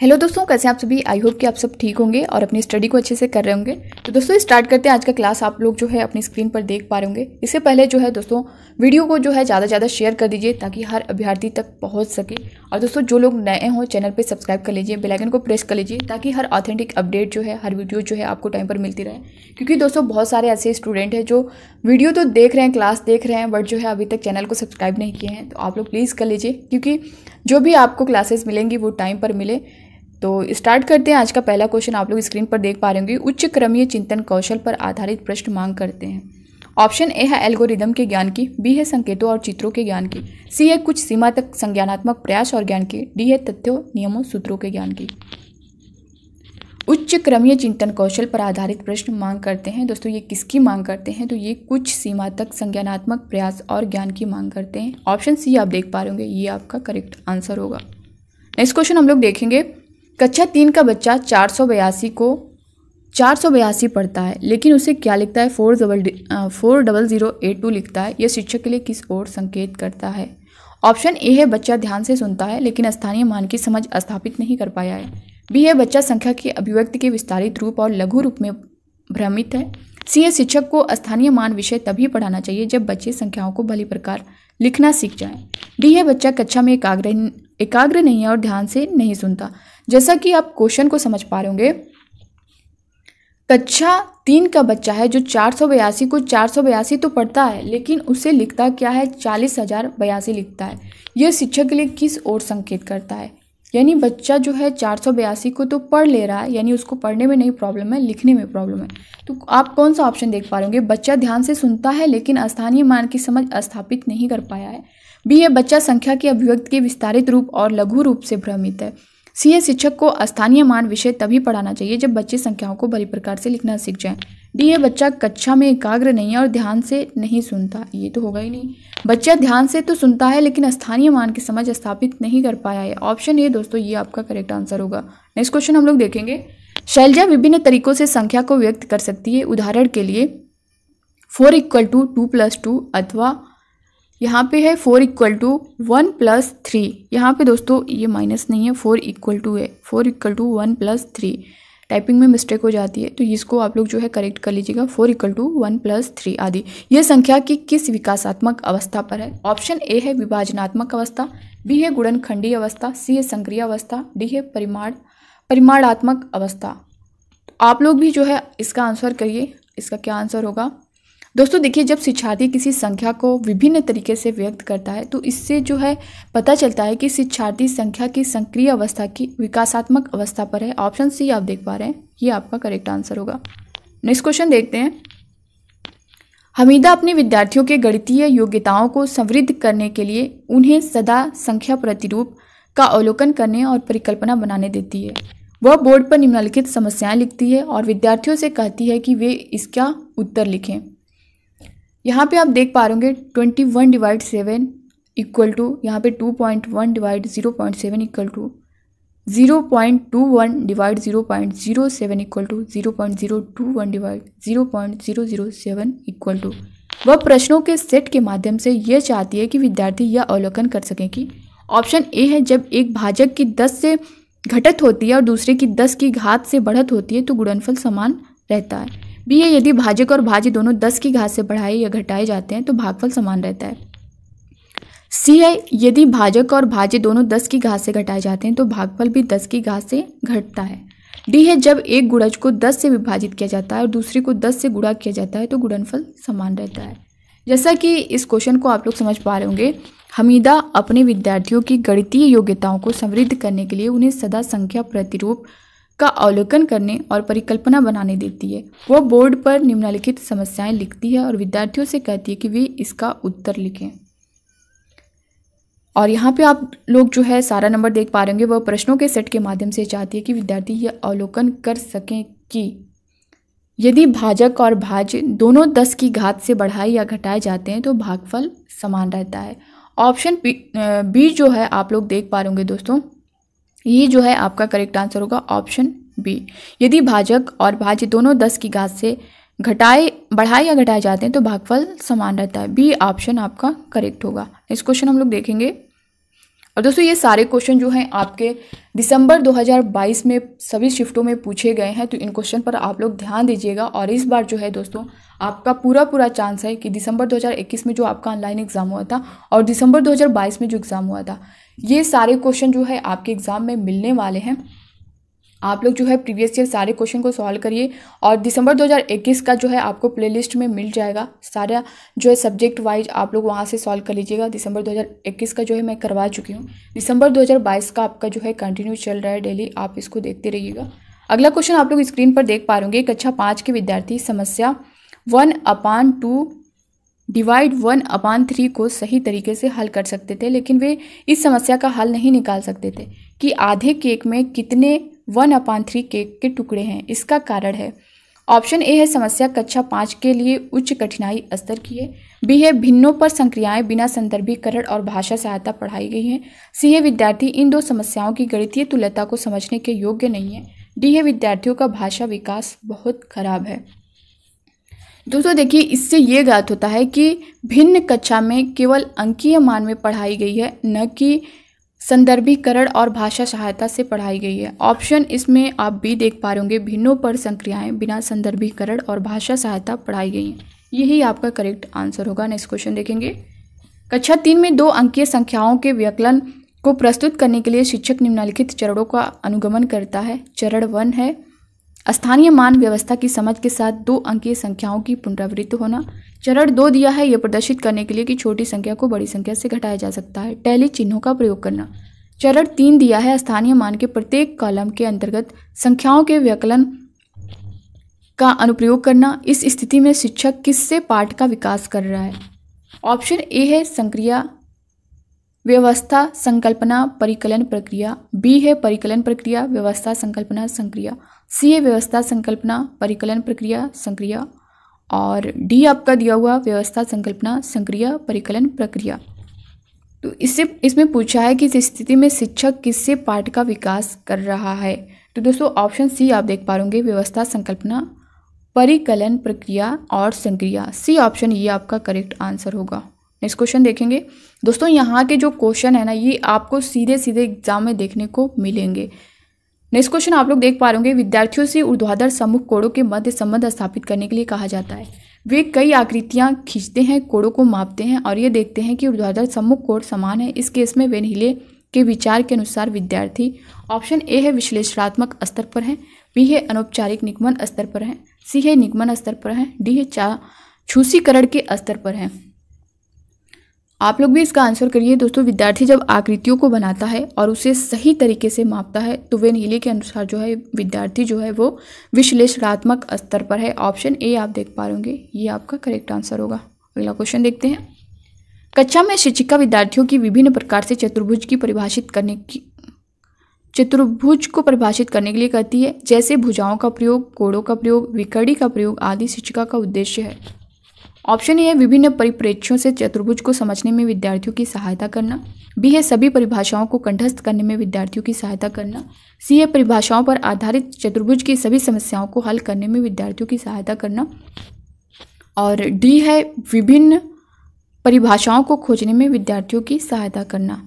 hello दोस्तों कैसे आप सभी आई होप कि आप सब ठीक होंगे और अपनी स्टडी को अच्छे से कर रहे होंगे तो दोस्तों स्टार्ट करते हैं आज का क्लास आप लोग जो है अपनी स्क्रीन पर देख पा रहे होंगे इससे पहले जो है दोस्तों वीडियो को जो है ज़्यादा से ज़्यादा शेयर कर दीजिए ताकि हर अभ्यर्थी तक पहुंच सके और दोस्तों जो लोग नए हों चैनल पर सब्सक्राइब कर लीजिए बेलाइकन को प्रेस कर लीजिए ताकि हर ऑथेंटिक अपडेट जो है हर वीडियो जो है आपको टाइम पर मिलती रहे क्योंकि दोस्तों बहुत सारे ऐसे स्टूडेंट हैं जो वीडियो तो देख रहे हैं क्लास देख रहे हैं बट जो है अभी तक चैनल को सब्सक्राइब नहीं किए हैं तो आप लोग प्लीज़ कर लीजिए क्योंकि जो भी आपको क्लासेस मिलेंगी वो टाइम पर मिले तो स्टार्ट करते हैं आज का पहला क्वेश्चन आप लोग स्क्रीन पर देख पा रहे होंगे उच्च क्रमीय चिंतन कौशल पर आधारित प्रश्न मांग करते हैं ऑप्शन ए है एल्गोरिदम के ज्ञान की बी है संकेतों और चित्रों के ज्ञान की सी है कुछ सीमा तक संज्ञानात्मक प्रयास और ज्ञान की डी है तथ्यों नियमों सूत्रों के ज्ञान की उच्च क्रमीय चिंतन कौशल पर आधारित प्रश्न मांग करते हैं दोस्तों ये किसकी मांग करते हैं तो ये कुछ सीमा तक संज्ञानात्मक प्रयास और ज्ञान की मांग करते हैं ऑप्शन सी आप देख पा रहे होंगे ये आपका करेक्ट आंसर होगा नेक्स्ट क्वेश्चन हम लोग देखेंगे कक्षा तीन का बच्चा चार सौ बयासी को चार सौ बयासी पढ़ता है लेकिन उसे क्या लिखता है four double four double zero eight two लिखता है यह शिक्षक के लिए किस ओर संकेत करता है ऑप्शन ए है बच्चा ध्यान से सुनता है लेकिन स्थानीय मान की समझ स्थापित नहीं कर पाया है बी है बच्चा संख्या की अभिव्यक्ति के विस्तारित रूप और लघु रूप में भ्रमित है सी है शिक्षक को स्थानीय मान विषय तभी पढ़ाना चाहिए जब बच्चे संख्याओं को भली प्रकार लिखना सीख जाए डी है बच्चा कक्षा में एकाग्र एकाग्र नहीं है और ध्यान से नहीं सुनता जैसा कि आप क्वेश्चन को समझ पा रहे होंगे कक्षा तीन का बच्चा है जो चार सौ बयासी को चार सौ बयासी तो पढ़ता है लेकिन उसे लिखता क्या है चालीस हज़ार बयासी लिखता है यह शिक्षक के लिए किस ओर संकेत करता है यानी बच्चा जो है चार सौ बयासी को तो पढ़ ले रहा है यानी उसको पढ़ने में नहीं प्रॉब्लम है लिखने में प्रॉब्लम है तो आप कौन सा ऑप्शन देख पा रहे बच्चा ध्यान से सुनता है लेकिन स्थानीय मान की समझ स्थापित नहीं कर पाया है बी ये बच्चा संख्या के अभिव्यक्ति के विस्तारित रूप और लघु रूप से भ्रमित है सीए शिक्षक को स्थानीय मान विषय तभी पढ़ाना चाहिए जब बच्चे संख्याओं को बड़ी प्रकार से लिखना सीख जाएं डी ए बच्चा कक्षा में एकाग्र नहीं है और ध्यान से नहीं सुनता ये तो होगा ही नहीं बच्चा ध्यान से तो सुनता है लेकिन स्थानीय मान की समझ स्थापित नहीं कर पाया है ऑप्शन ए दोस्तों ये आपका करेक्ट आंसर होगा नेक्स्ट क्वेश्चन हम लोग देखेंगे शैलजा विभिन्न तरीकों से संख्या को व्यक्त कर सकती है उदाहरण के लिए four equal to two plus two अथवा यहाँ पे है four equal to one plus three यहाँ पर दोस्तों ये माइनस नहीं है फोर इक्वल टू है four equal to one plus three typing में मिस्टेक हो जाती है तो इसको आप लोग जो है करेक्ट कर लीजिएगा four equal to one plus three आदि यह संख्या की किस विकासात्मक अवस्था पर है ऑप्शन ए है विभाजनात्मक अवस्था बी है गुणनखंडीय अवस्था सी है संक्रिय अवस्था डी है परिमाण परिमाणात्मक अवस्था तो आप लोग भी जो है इसका आंसर करिए इसका क्या आंसर होगा दोस्तों देखिए जब शिक्षार्थी किसी संख्या को विभिन्न तरीके से व्यक्त करता है तो इससे जो है पता चलता है कि शिक्षार्थी संख्या की संक्रिय अवस्था की विकासात्मक अवस्था पर है ऑप्शन सी आप देख पा रहे हैं ये आपका करेक्ट आंसर होगा नेक्स्ट क्वेश्चन देखते हैं हमीदा अपने विद्यार्थियों के गणितीय योग्यताओं को समृद्ध करने के लिए उन्हें सदा संख्या प्रतिरूप का अवलोकन करने और परिकल्पना बनाने देती है वह बोर्ड पर निम्नलिखित समस्याएं लिखती है और विद्यार्थियों से कहती है कि वे इसका उत्तर लिखें यहाँ पे आप देख पा रहे twenty one divide seven equal to यहाँ पे two point one divide zero point seven equal to zero point two one divide zero point zero seven equal to zero point zero two one divide zero point zero zero seven equal to वह प्रश्नों के set के माध्यम से यह चाहती है कि विद्यार्थी यह अवलोकन कर सकें कि ऑप्शन ए है जब एक भाजक की दस से घटत होती है और दूसरे की दस की घात से बढ़त होती है तो गुणनफल समान रहता है बी है यदि भाजक और भाज्य दोनों दस की घात से बढ़ाए या घटाए जाते हैं तो भागफल समान रहता है सी है यदि भाजक और भाज्य दोनों दस की घात से घटाए जाते हैं तो भागफल भी दस की घात से घटता है डी है जब एक गुड़ज को दस से विभाजित किया जाता है और दूसरी को दस से गुड़ा किया जाता है तो गुड़नफल समान रहता है जैसा कि इस क्वेश्चन को आप लोग समझ पा रहे होंगे हमीदा अपने विद्यार्थियों की गणितीय योग्यताओं को समृद्ध करने के लिए उन्हें सदा संख्या प्रतिरूप का अवलोकन करने और परिकल्पना बनाने देती है वह बोर्ड पर निम्नलिखित समस्याएं लिखती है और विद्यार्थियों से कहती है कि वे इसका उत्तर लिखें और यहाँ पे आप लोग जो है सारा नंबर देख पा रहे होंगे वह प्रश्नों के सेट के माध्यम से चाहती है कि विद्यार्थी यह अवलोकन कर सकें कि यदि भाजक और भाज्य दोनों दस की घात से बढ़ाए या घटाए जाते हैं तो भागफल समान रहता है ऑप्शन बी जो है आप लोग देख पा रहे होंगे दोस्तों ये जो है आपका करेक्ट आंसर होगा ऑप्शन बी यदि भाजक और भाज्य दोनों दस की घात से घटाए बढ़ाए या घटाए जाते हैं तो भागफल समान रहता है बी ऑप्शन आपका करेक्ट होगा इस क्वेश्चन हम लोग देखेंगे और दोस्तों ये सारे क्वेश्चन जो हैं आपके दिसंबर 2022 में सभी शिफ्टों में पूछे गए हैं तो इन क्वेश्चन पर आप लोग ध्यान दीजिएगा और इस बार जो है दोस्तों आपका पूरा पूरा चांस है कि दिसंबर 2021 में जो आपका ऑनलाइन एग्ज़ाम हुआ था और दिसंबर 2022 में जो एग्ज़ाम हुआ था ये सारे क्वेश्चन जो है आपके एग्ज़ाम में मिलने वाले हैं आप लोग जो है प्रीवियस ईयर सारे क्वेश्चन को सॉल्व करिए और दिसंबर 2021 का जो है आपको प्लेलिस्ट में मिल जाएगा सारा जो है सब्जेक्ट वाइज आप लोग वहाँ से सॉल्व कर लीजिएगा दिसंबर 2021 का जो है मैं करवा चुकी हूँ दिसंबर 2022 का आपका जो है कंटिन्यू चल रहा है डेली आप इसको देखते रहिएगा अगला क्वेश्चन आप लोग स्क्रीन पर देख पा रहे कक्षा अच्छा पाँच के विद्यार्थी समस्या one upon two divide one upon three को सही तरीके से हल कर सकते थे लेकिन वे इस समस्या का हल नहीं निकाल सकते थे कि आधे केक में कितने वन अपान थ्री केक के टुकड़े हैं इसका कारण है ऑप्शन ए है समस्या कक्षा पाँच के लिए उच्च कठिनाई स्तर की है बी है भिन्नों पर संक्रियाएं बिना संदर्भीकरण और भाषा सहायता पढ़ाई गई हैं सी है विद्यार्थी इन दो समस्याओं की गणितीय तुल्यता को समझने के योग्य नहीं है डी है विद्यार्थियों का भाषा विकास बहुत खराब है दोस्तों देखिए इससे ये ज्ञात होता है कि भिन्न कक्षा में केवल अंकीय मान में पढ़ाई गई है न कि संदर्भीकरण और भाषा सहायता से पढ़ाई गई है ऑप्शन इसमें आप भी देख पा रहे होंगे भिन्नों पर संक्रियाएं बिना संदर्भीकरण और भाषा सहायता पढ़ाई गई हैं यही आपका करेक्ट आंसर होगा नेक्स्ट क्वेश्चन देखेंगे कक्षा तीन में दो अंकीय संख्याओं के व्यकलन को प्रस्तुत करने के लिए शिक्षक निम्नलिखित चरणों का अनुगमन करता है चरण वन है स्थानीय मान व्यवस्था की समझ के साथ दो अंकीय संख्याओं की पुनरावृत्त होना चरण दो दिया है यह प्रदर्शित करने के लिए कि छोटी संख्या को बड़ी संख्या से घटाया जा सकता है टैली चिन्हों का प्रयोग करना चरण तीन दिया है स्थानीय मान के प्रत्येक कॉलम के अंतर्गत संख्याओं के व्यकलन का अनुप्रयोग करना इस स्थिति में शिक्षक किससे पाठ का विकास कर रहा है ऑप्शन ए है संक्रिया व्यवस्था संकल्पना परिकलन प्रक्रिया बी है परिकलन प्रक्रिया व्यवस्था संकल्पना संक्रिया सी है व्यवस्था संकल्पना परिकलन प्रक्रिया संक्रिया और डी आपका दिया हुआ व्यवस्था संकल्पना संक्रिया परिकलन प्रक्रिया तो इससे इसमें पूछा है कि इस स्थिति में शिक्षक किससे पाठ का विकास कर रहा है तो दोस्तों ऑप्शन सी आप देख पा रहे व्यवस्था संकल्पना परिकलन प्रक्रिया और संक्रिया सी ऑप्शन ये आपका करेक्ट आंसर होगा नेक्स्ट क्वेश्चन देखेंगे दोस्तों यहाँ के जो क्वेश्चन है ना ये आपको सीधे सीधे एग्जाम में देखने को मिलेंगे नेक्स्ट क्वेश्चन आप लोग देख पा रहे होंगे विद्यार्थियों से ऊर्ध्वाधर सम्मुख कोड़ों के मध्य संबंध स्थापित करने के लिए कहा जाता है वे कई आकृतियाँ खींचते हैं कोड़ों को मापते हैं और ये देखते हैं कि ऊर्ध्वाधर सम्मुख कोड़ समान है इस केस में वेनहिले के विचार के अनुसार विद्यार्थी ऑप्शन ए है विश्लेषणात्मक स्तर पर है बी है अनौपचारिक निगमन स्तर पर है सी है निगमन स्तर पर है डी है चा छूसीकरण के स्तर पर है आप लोग भी इसका आंसर करिए दोस्तों विद्यार्थी जब आकृतियों को बनाता है और उसे सही तरीके से मापता है तो वे नीले के अनुसार जो है विद्यार्थी जो है वो विश्लेषणात्मक स्तर पर है ऑप्शन ए आप देख पा रहे ये आपका करेक्ट आंसर होगा अगला क्वेश्चन देखते हैं कक्षा में शिक्षिका विद्यार्थियों की विभिन्न प्रकार से चतुर्भुज की परिभाषित करने की चतुर्भुज को परिभाषित करने के लिए कहती है जैसे भुजाओं का प्रयोग कोड़ों का प्रयोग विकड़ी का प्रयोग आदि शिक्षिका का उद्देश्य है ऑप्शन ए है विभिन्न परिप्रेक्ष्यों से चतुर्भुज को समझने में विद्यार्थियों की सहायता करना बी है सभी परिभाषाओं को कंठस्थ करने में विद्यार्थियों की सहायता करना सी है परिभाषाओं पर आधारित चतुर्भुज की सभी समस्याओं को हल करने में विद्यार्थियों की सहायता करना और डी है विभिन्न परिभाषाओं को खोजने में विद्यार्थियों की सहायता करना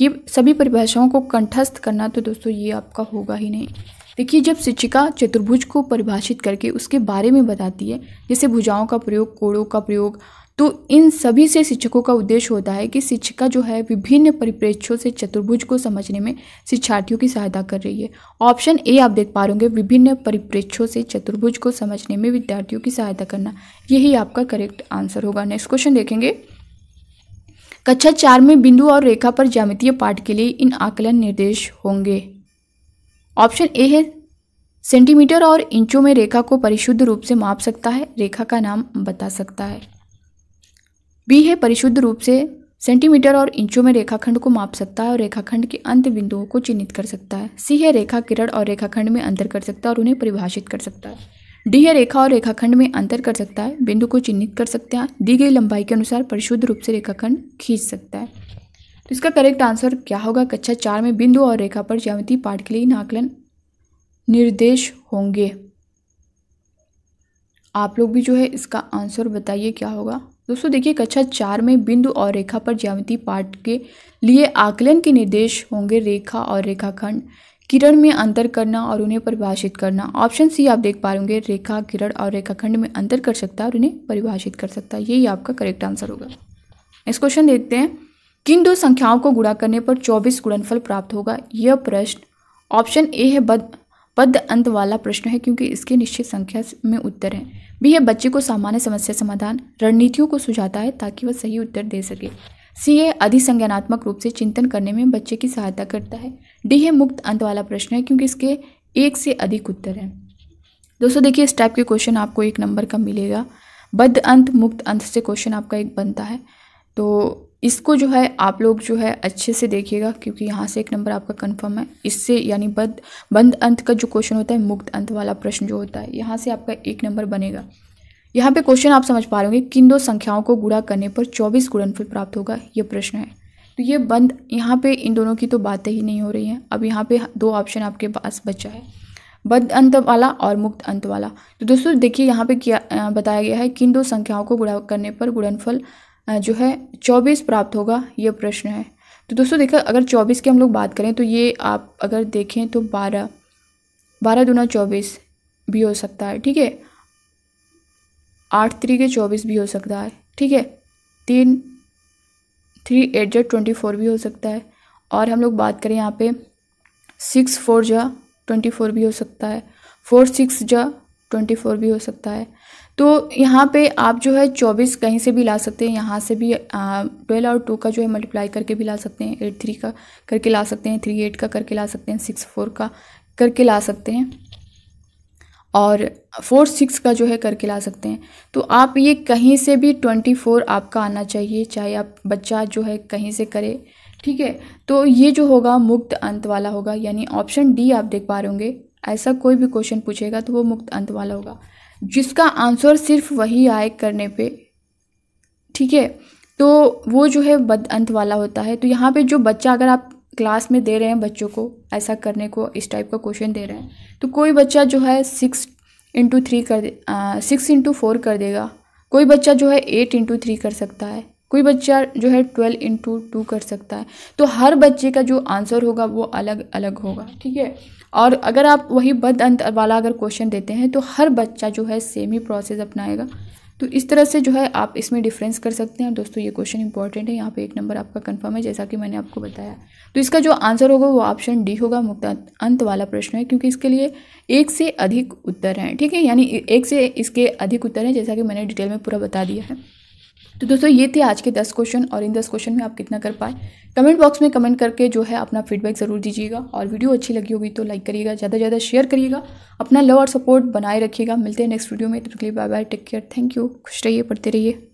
ये सभी परिभाषाओं को कंठस्थ करना तो दोस्तों ये आपका होगा ही नहीं देखिए जब शिक्षिका चतुर्भुज को परिभाषित करके उसके बारे में बताती है जैसे भुजाओं का प्रयोग कोड़ों का प्रयोग तो इन सभी से शिक्षकों का उद्देश्य होता है कि शिक्षिका जो है विभिन्न परिप्रेक्ष्यों से चतुर्भुज को समझने में शिक्षार्थियों की सहायता कर रही है ऑप्शन ए आप देख पा रहे होंगे विभिन्न परिप्रेक्ष्यों से चतुर्भुज को समझने में विद्यार्थियों की सहायता करना यही आपका करेक्ट आंसर होगा नेक्स्ट क्वेश्चन देखेंगे कक्षा चार में बिंदु और रेखा पर ज्यामितीय पाठ के लिए इन आकलन निर्देश होंगे ऑप्शन ए है सेंटीमीटर और इंचों में रेखा को परिशुद्ध रूप से माप सकता है रेखा का नाम बता सकता है बी है परिशुद्ध रूप से सेंटीमीटर और इंचों में रेखाखंड को माप सकता है और रेखाखंड के अंत बिंदुओं को चिन्हित कर सकता है सी है रेखा किरण और रेखाखंड में अंतर कर सकता है और उन्हें परिभाषित कर सकता है डी है रेखा और रेखाखंड में अंतर कर सकता है बिंदु को चिन्हित कर सकते हैं दी गई लंबाई के अनुसार परिशुद्ध रूप से रेखाखंड खींच सकता है तो इसका करेक्ट आंसर क्या होगा कक्षा चार में बिंदु और रेखा पर ज्यामिति पाठ के लिए इन आकलन निर्देश होंगे आप लोग भी जो है इसका आंसर बताइए क्या होगा दोस्तों देखिए कक्षा चार में बिंदु और रेखा पर ज्यामिति पाठ के लिए आकलन के निर्देश होंगे रेखा और रेखाखंड किरण में अंतर करना और उन्हें परिभाषित करना ऑप्शन सी आप देख पा रहे रेखा किरण और रेखाखंड में अंतर कर सकता है और उन्हें परिभाषित कर सकता है यही आपका करेक्ट आंसर होगा नेक्स्ट क्वेश्चन देखते हैं किन दो संख्याओं को गुणा करने पर 24 गुणनफल प्राप्त होगा यह प्रश्न ऑप्शन ए है बद बद्ध अंत वाला प्रश्न है क्योंकि इसके निश्चित संख्या में उत्तर है बी है बच्चे को सामान्य समस्या समाधान रणनीतियों को सुझाता है ताकि वह सही उत्तर दे सके सी है अधिसंज्ञानात्मक रूप से चिंतन करने में बच्चे की सहायता करता है डी है मुक्त अंत वाला प्रश्न है क्योंकि इसके एक से अधिक उत्तर है दोस्तों देखिए इस टाइप के क्वेश्चन आपको एक नंबर का मिलेगा बद्ध अंत मुक्त अंत से क्वेश्चन आपका एक बनता है तो इसको जो है आप लोग जो है अच्छे से देखिएगा क्योंकि यहाँ से एक नंबर आपका कंफर्म है इससे यानी बद बंद अंत का जो क्वेश्चन होता है मुक्त अंत वाला प्रश्न जो होता है यहाँ से आपका एक नंबर बनेगा यहाँ पे क्वेश्चन आप समझ पा रहे होंगे किन दो संख्याओं को गुड़ा करने पर चौबीस गुणनफल प्राप्त होगा ये प्रश्न है तो ये बंद यहाँ पे इन दोनों की तो बातें ही नहीं हो रही हैं अब यहाँ पे दो ऑप्शन आपके पास बचा है बद अंत वाला और मुक्त अंत वाला तो दोस्तों देखिए यहाँ पे क्या बताया गया है किन दो संख्याओं को गुड़ा करने पर गुणनफल जो है चौबीस प्राप्त होगा ये प्रश्न है तो दोस्तों देखा अगर चौबीस की हम लोग बात करें तो ये आप अगर देखें तो बारह बारह दूना चौबीस भी हो सकता है ठीक है आठ थ्री के चौबीस भी हो सकता है ठीक है तीन थ्री एट जो ट्वेंटी फोर भी हो सकता है और हम लोग बात करें यहाँ पे सिक्स फोर जो ट्वेंटी फोर भी हो सकता है फोर सिक्स जा ट्वेंटी फोर भी हो सकता है तो यहाँ पे आप जो है चौबीस कहीं से भी ला सकते हैं यहाँ से भी ट्वेल्व और टू का जो है मल्टीप्लाई करके भी ला सकते हैं एट थ्री का करके ला सकते हैं थ्री एट का करके ला सकते हैं सिक्स फोर का करके ला सकते हैं और फोर सिक्स का जो है करके ला सकते हैं तो आप ये कहीं से भी ट्वेंटी फोर आपका आना चाहिए चाहे आप बच्चा जो है कहीं से करे ठीक है तो ये जो होगा मुक्त अंत वाला होगा यानी ऑप्शन डी आप देख पा रहे होंगे ऐसा कोई भी क्वेश्चन पूछेगा तो वो मुक्त अंत वाला होगा जिसका आंसर सिर्फ वही आए करने पे ठीक है तो वो जो है बद अंत वाला होता है तो यहाँ पे जो बच्चा अगर आप क्लास में दे रहे हैं बच्चों को ऐसा करने को इस टाइप का क्वेश्चन दे रहे हैं तो कोई बच्चा जो है सिक्स इंटू थ्री कर दे सिक्स इंटू फोर कर देगा कोई बच्चा जो है एट इंटू थ्री कर सकता है कोई बच्चा जो है ट्वेल्व इंटू टू कर सकता है तो हर बच्चे का जो आंसर होगा वो अलग अलग होगा ठीक है और अगर आप वही बद अंत वाला अगर क्वेश्चन देते हैं तो हर बच्चा जो है सेम ही प्रोसेस अपनाएगा तो इस तरह से जो है आप इसमें डिफरेंस कर सकते हैं दोस्तों ये क्वेश्चन इंपॉर्टेंट है यहाँ पे एक नंबर आपका कंफर्म है जैसा कि मैंने आपको बताया तो इसका जो आंसर होगा वो ऑप्शन डी होगा मुक्त अंत वाला प्रश्न है क्योंकि इसके लिए एक से अधिक उत्तर हैं ठीक है यानी एक से इसके अधिक उत्तर हैं जैसा कि मैंने डिटेल में पूरा बता दिया है तो दोस्तों ये थे आज के दस क्वेश्चन और इन दस क्वेश्चन में आप कितना कर पाए कमेंट बॉक्स में कमेंट करके जो है अपना फीडबैक ज़रूर दीजिएगा और वीडियो अच्छी लगी होगी तो लाइक करिएगा ज़्यादा से ज़्यादा शेयर करिएगा अपना लव और सपोर्ट बनाए रखिएगा मिलते हैं नेक्स्ट वीडियो में तब तक के लिए bye bye take care thank you खुश रहिए पढ़ते रहिए